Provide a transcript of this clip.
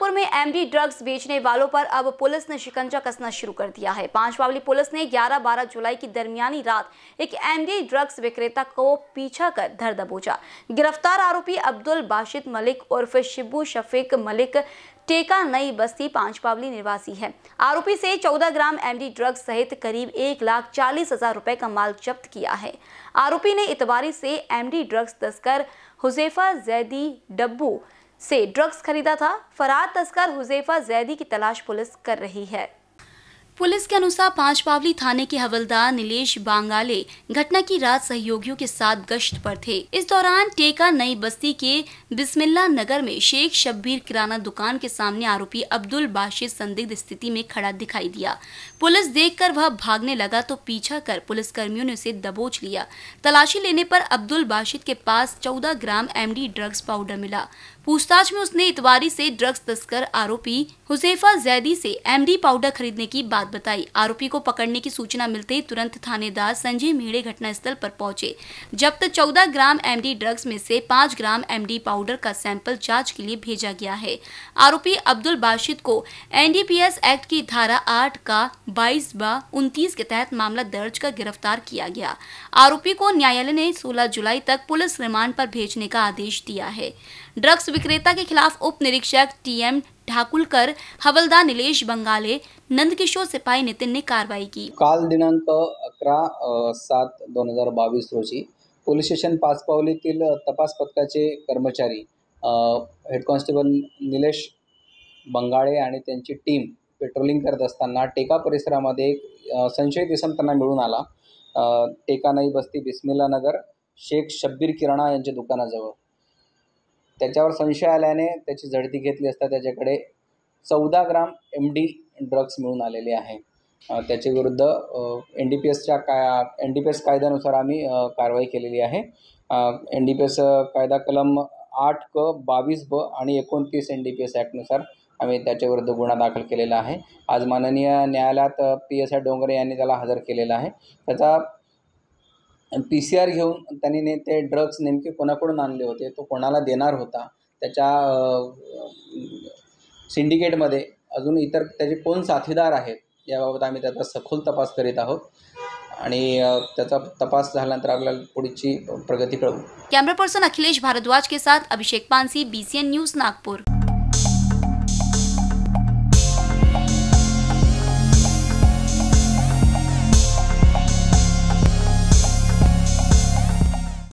नागपुर में MD drugs बेचने वालों पर अब पुलिस ने शिकंजा कसना शुरू कर दिया है पांचवावली पुलिस ने 11-12 जुलाई की दरमियानी रात एक एमडी ड्रग्स विक्रेता को पीछा कर धर दबोचा गिरफ्तार आरोपी अब्दुल बाशिद मलिक उर्फ शिबू शफीक मलिक टेका नई बस्ती पांचपावली निवासी है आरोपी से 14 ग्राम एमडी ड्रग्स सहित करीब एक लाख चालीस हजार रुपए का माल जब्त किया है आरोपी ने इतवारी से एमडी ड्रग्स तस्कर हुजेफा जैदी डब्बू से ड्रग्स खरीदा था फरार तस्कर हुजैफा जैदी की तलाश पुलिस कर रही है पुलिस के अनुसार पावली थाने के हवलदार नीलेश बांगाले घटना की रात सहयोगियों के साथ गश्त पर थे इस दौरान टेका नई बस्ती के बिस्मिल्ला नगर में शेख शब्बीर किराना दुकान के सामने आरोपी अब्दुल बाशिर संदिग्ध स्थिति में खड़ा दिखाई दिया पुलिस देखकर वह भागने लगा तो पीछा कर पुलिस कर्मियों ने उसे दबोच लिया तलाशी लेने आरोप अब्दुल बाशिद के पास चौदह ग्राम एम ड्रग्स पाउडर मिला पूछताछ में उसने इतवारी से ड्रग्स तस्कर आरोपी हुसैफा जैदी से एमडी पाउडर खरीदने की बात बताई आरोपी को पकड़ने की सूचना मिलते ही तुरंत थानेदार संजय मेड़े घटनास्थल पर पहुंचे जब्त 14 ग्राम एमडी ड्रग्स में से 5 ग्राम एमडी पाउडर का सैंपल जांच के लिए भेजा गया है आरोपी अब्दुल बाशिद को एन एक्ट की धारा आठ का बाईस व उनतीस के तहत मामला दर्ज कर गिरफ्तार किया गया आरोपी को न्यायालय ने सोलह जुलाई तक पुलिस रिमांड आरोप भेजने का आदेश दिया है ड्रग्स विक्रेता के खिलाफ उप निरीक्षक टीएम ठाकुलकर हवलदार निलेश बंगाले नंदकिशोर सिपाही नितिन ने कारवाई की काल दिनांक अकरा सात दोन हजार बावीस रोजी पोलीस स्टेशन पाचपावलीतील तपास पथकाचे कर्मचारी हेड कॉन्स्टेबल निलेश बंगाळे आणि त्यांची टीम पेट्रोलिंग करत असताना टेका परिसरामध्ये एक संशयित इसम त्यांना मिळून आला टेकानाई बस्ती बिस्मिल्ला नगर शेख शब्बीर किराणा यांच्या दुकानाजवळ त्याच्यावर संशय आल्याने त्याची झडती घेतली असता त्याच्याकडे चौदा ग्राम एम डी ड्रग्स मिळून आलेले आहे त्याच्या विरुद्ध एन डी पी एसच्या काय एन डी पी एस कायद्यानुसार आम्ही कारवाई केलेली आहे एन डी पी एस कायदा कलम आठ क बावीस ब आणि एकोणतीस एन डी पी एस ॲक्टनुसार आम्ही त्याच्याविरुद्ध गुन्हा दाखल केलेला आहे आज माननीय न्यायालयात पी एस आय डोंगरे यांनी त्याला हजर केलेला आहे त्याचा पी सी आर घेऊन त्यांनी ने ते ड्रग्स नेमके कोणाकडून आणले होते तो कोणाला देणार होता त्याच्या सिंडिकेटमध्ये अजून इतर त्याचे कोण साथीदार आहेत याबाबत आम्ही त्याचा सखोल तपास करीत आहोत आणि त्याचा तपास झाल्यानंतर आपल्याला पुढची प्रगती कळवू कॅमेरा पर्सन अखिलेश भारद्वाज के साथ Abhishek Pansi B C N news Nagpur